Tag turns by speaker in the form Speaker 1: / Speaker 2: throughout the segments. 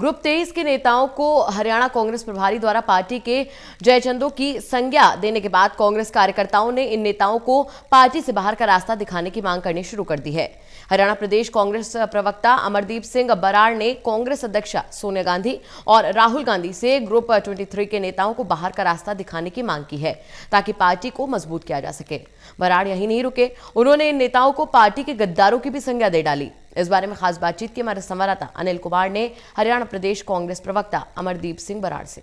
Speaker 1: group तेईस के नेताओं को हरियाणा कांग्रेस प्रभारी द्वारा पार्टी के जयचंदों की संज्ञा देने के बाद कांग्रेस कार्यकर्ताओं ने इन नेताओं को पार्टी से बाहर का रास्ता दिखाने की मांग करनी शुरू कर दी है हरियाणा प्रदेश कांग्रेस प्रवक्ता अमरदीप सिंह बराड़ ने कांग्रेस अध्यक्ष सोनिया गांधी और राहुल गांधी से ग्रुप ट्वेंटी के नेताओं को बाहर का रास्ता दिखाने की मांग की है ताकि पार्टी को मजबूत किया जा सके बराड़ यही नहीं रुके उन्होंने इन नेताओं को पार्टी के गद्दारों की भी संज्ञा दे डाली इस बारे में खास बातचीत की हमारे संवाददाता अनिल कुमार ने हरियाणा प्रदेश कांग्रेस प्रवक्ता अमरदीप सिंह बराड़ से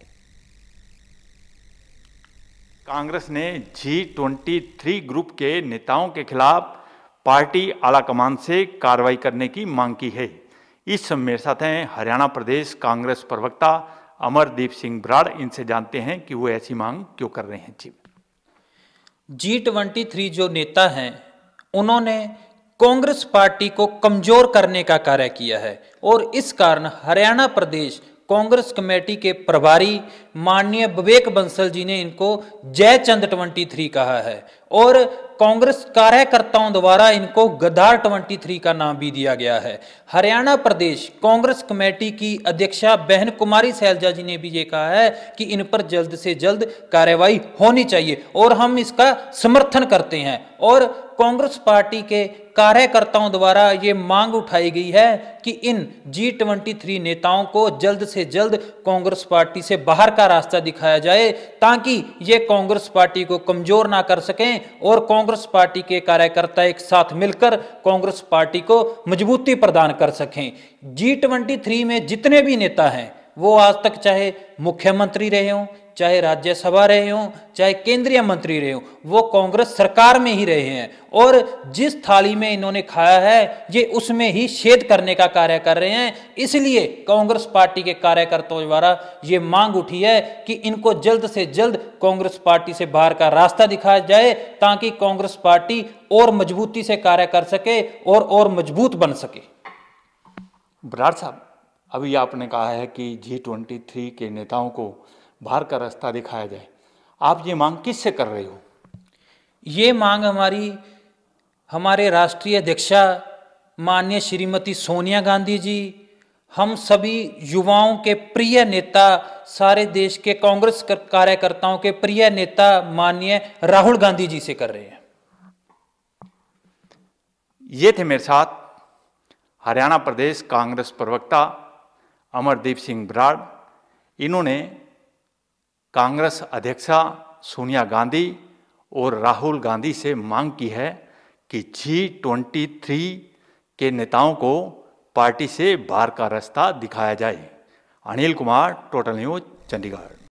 Speaker 2: कांग्रेस ने जी ट्वेंटी थ्री ग्रुप के नेताओं के खिलाफ पार्टी आलाकमान से कार्रवाई करने की मांग की है इस समय मेरे साथ हैं हरियाणा प्रदेश कांग्रेस प्रवक्ता अमरदीप सिंह बराड़ इनसे जानते हैं कि वो ऐसी मांग क्यों कर रहे हैं जी
Speaker 3: जी ट्वेंटी थ्री जो नेता हैं उन्होंने कांग्रेस पार्टी को कमजोर करने का कार्य किया है और इस कारण हरियाणा प्रदेश कांग्रेस कमेटी के प्रभारी माननीय विवेक बंसल जी ने इनको जयचंद ट्वेंटी थ्री कहा है और कांग्रेस कार्यकर्ताओं द्वारा इनको गद्दार 23 का नाम भी दिया गया है हरियाणा प्रदेश कांग्रेस कमेटी की अध्यक्षा बहन कुमारी सैलजा जी ने भी ये कहा है कि इन पर जल्द से जल्द कार्यवाही होनी चाहिए और हम इसका समर्थन करते हैं और कांग्रेस पार्टी के कार्यकर्ताओं द्वारा ये मांग उठाई गई है कि इन जी ट्वेंटी थ्री नेताओं को जल्द से जल्द कांग्रेस पार्टी से बाहर का रास्ता दिखाया जाए ताकि ये कांग्रेस पार्टी को कमजोर ना कर सकें और कांग्रेस पार्टी के कार्यकर्ता एक साथ मिलकर कांग्रेस पार्टी को मजबूती प्रदान कर सकें जी ट्वेंटी थ्री में जितने भी नेता हैं वो आज तक चाहे मुख्यमंत्री रहे हों चाहे राज्यसभा रहे हों चाहे केंद्रीय मंत्री रहे हों वो कांग्रेस सरकार में ही रहे हैं और जिस थाली में इन्होंने खाया है ये उसमें ही छेद करने का कार्य कर रहे हैं इसलिए कांग्रेस पार्टी के कार्यकर्ताओं द्वारा ये मांग उठी है कि इनको जल्द से जल्द कांग्रेस पार्टी से बाहर का रास्ता दिखाया जाए ताकि कांग्रेस पार्टी और मजबूती से कार्य कर सके और और मजबूत बन सके
Speaker 2: बराड़ साहब अभी आपने कहा है कि जी ट्वेंटी थ्री के नेताओं को बाहर का रास्ता दिखाया जाए आप ये मांग किससे कर रहे हो ये मांग हमारी हमारे
Speaker 3: राष्ट्रीय अध्यक्षा माननीय श्रीमती सोनिया गांधी जी हम सभी युवाओं के प्रिय नेता सारे देश के कांग्रेस कार्यकर्ताओं के प्रिय नेता माननीय राहुल गांधी जी से कर रहे हैं
Speaker 2: ये थे मेरे साथ हरियाणा प्रदेश कांग्रेस प्रवक्ता अमरदीप सिंह बराड़ इन्होंने कांग्रेस अध्यक्षा सोनिया गांधी और राहुल गांधी से मांग की है कि जी ट्वेंटी थ्री के नेताओं को पार्टी से बाहर का रास्ता दिखाया जाए अनिल कुमार टोटल न्यूज चंडीगढ़